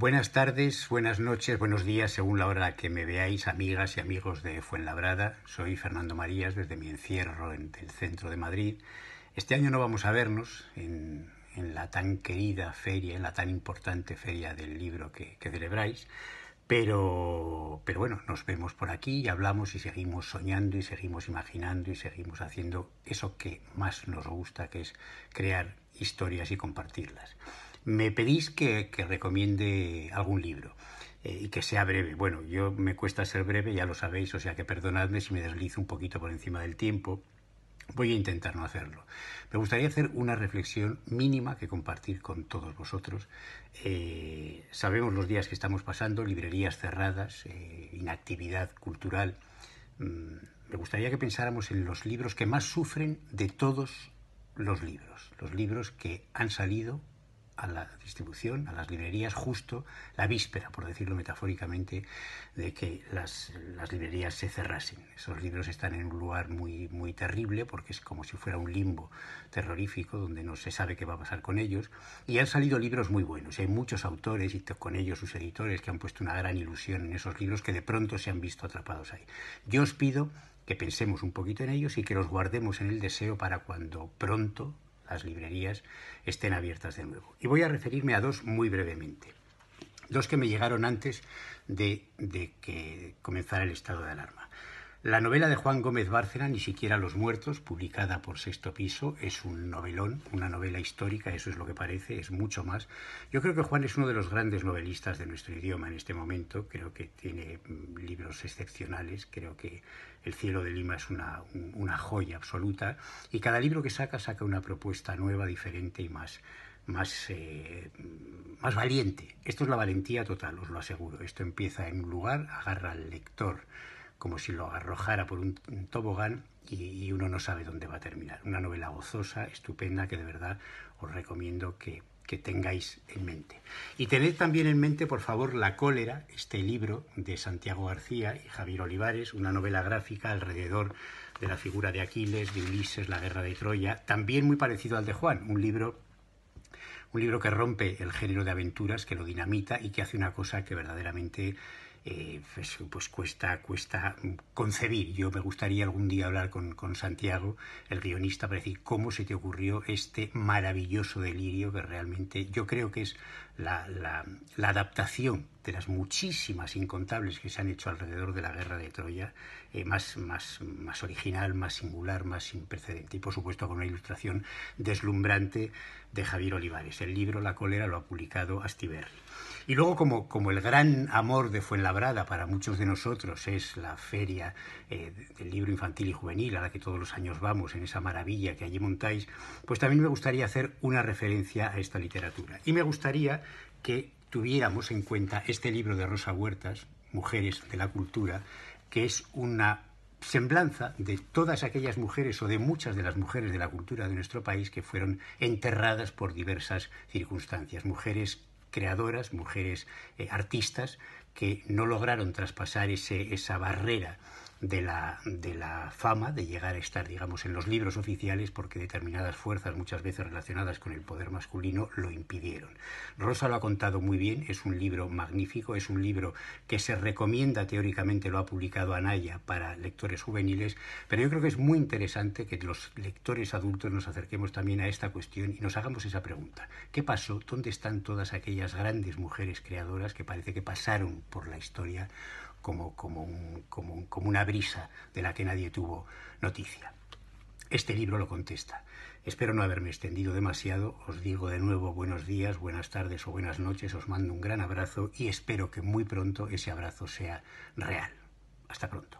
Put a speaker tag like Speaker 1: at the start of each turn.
Speaker 1: Buenas tardes, buenas noches, buenos días, según la hora que me veáis, amigas y amigos de Fuenlabrada. Soy Fernando Marías desde mi encierro en el centro de Madrid. Este año no vamos a vernos en, la tan querida feria, en la tan importante feria del libro que, que celebráis, pero, pero bueno, nos vemos por aquí y hablamos y seguimos soñando y seguimos imaginando y seguimos haciendo eso que más nos gusta, que es crear historias y compartirlas. Me pedís que, recomiende algún libro eh, y que sea breve. Bueno, yo me cuesta ser breve, ya lo sabéis, o sea que perdonadme si me deslizo un poquito por encima del tiempo. Voy a intentar no hacerlo. Me gustaría hacer una reflexión mínima que compartir con todos vosotros. Eh, sabemos los días que estamos pasando, librerías cerradas, eh, inactividad cultural. Mm, me gustaría que pensáramos en los libros que más sufren de todos los libros, los libros que han salido a la distribución, a las librerías, justo la víspera, por decirlo metafóricamente, de que las, librerías se cerrasen. Esos libros están en un lugar muy, muy terrible porque es como si fuera un limbo terrorífico donde no se sabe qué va a pasar con ellos. Y han salido libros muy buenos. Hay muchos autores y con ellos sus editores que han puesto una gran ilusión en esos libros que de pronto se han visto atrapados ahí. Yo os pido que pensemos un poquito en ellos y que los guardemos en el deseo para cuando pronto las librerías estén abiertas de nuevo. Y voy a referirme a dos muy brevemente. Dos que me llegaron antes de, de que comenzara el estado de alarma. La novela de Juan Gómez Bárcena, Ni siquiera los muertos, publicada por Sexto Piso, es un novelón, una novela histórica, eso es lo que parece, es mucho más. Yo creo que Juan es uno de los grandes novelistas de nuestro idioma en este momento, creo que tiene mm, libros excepcionales, creo que El cielo de Lima es una, joya absoluta y cada libro que saca saca una propuesta nueva, diferente y más más, eh, mm, más valiente. Esto es la valentía total, os lo aseguro. Esto empieza en un lugar, agarra al lector como si lo arrojara por un tobogán y, uno no sabe dónde va a terminar. Una novela gozosa, estupenda, que de verdad os recomiendo que, tengáis en mente. Y tened también en mente, por favor, La cólera, este libro de Santiago García y Javier Olivares, una novela gráfica alrededor de la figura de Aquiles, de Ulises, la guerra de Troya, también muy parecido al de Juan, un libro un libro que rompe el género de aventuras, que lo dinamita y que hace una cosa que verdaderamente eh, pues, cuesta, cuesta concebir. Yo me gustaría algún día hablar con, Santiago, el guionista, para decir cómo se te ocurrió este maravilloso delirio que realmente yo creo que es la, adaptación de las muchísimas incontables que se han hecho alrededor de la guerra de Troya, eh, más, más, más original, más singular, más sin precedente. Y por supuesto con una ilustración deslumbrante de Javier Olivares. El libro La cólera lo ha publicado Astiberri. Y luego, como, como el gran amor de Fuenlabrada para muchos de nosotros es la feria eh, del libro infantil y juvenil, a la que todos los años vamos, en esa maravilla que allí montáis, pues también me gustaría hacer una referencia a esta literatura. Y me gustaría que tuviéramos en cuenta este libro de Rosa Huertas, Mujeres de la Cultura, que es una semblanza de todas aquellas mujeres o de muchas de las mujeres de la cultura de nuestro país que fueron enterradas por diversas circunstancias, mujeres creadoras, mujeres eh, artistas, que no lograron traspasar ese, esa barrera de la, fama, de llegar a estar, digamos, en los libros oficiales, porque determinadas fuerzas, muchas veces relacionadas con el poder masculino, lo impidieron. Rosa lo ha contado muy bien, es un libro magnífico, es un libro que se recomienda teóricamente, lo ha publicado Anaya para lectores juveniles, pero yo creo que es muy interesante que los lectores adultos nos acerquemos también a esta cuestión y nos hagamos esa pregunta. ¿Qué pasó? ¿Dónde están todas aquellas grandes mujeres creadoras que parece que pasaron por la historia como, como, una brisa de la que nadie tuvo noticia. Este libro lo contesta. Espero no haberme extendido demasiado. Os digo de nuevo buenos días, buenas tardes o buenas noches. Os mando un gran abrazo y espero que muy pronto ese abrazo sea real. Hasta pronto.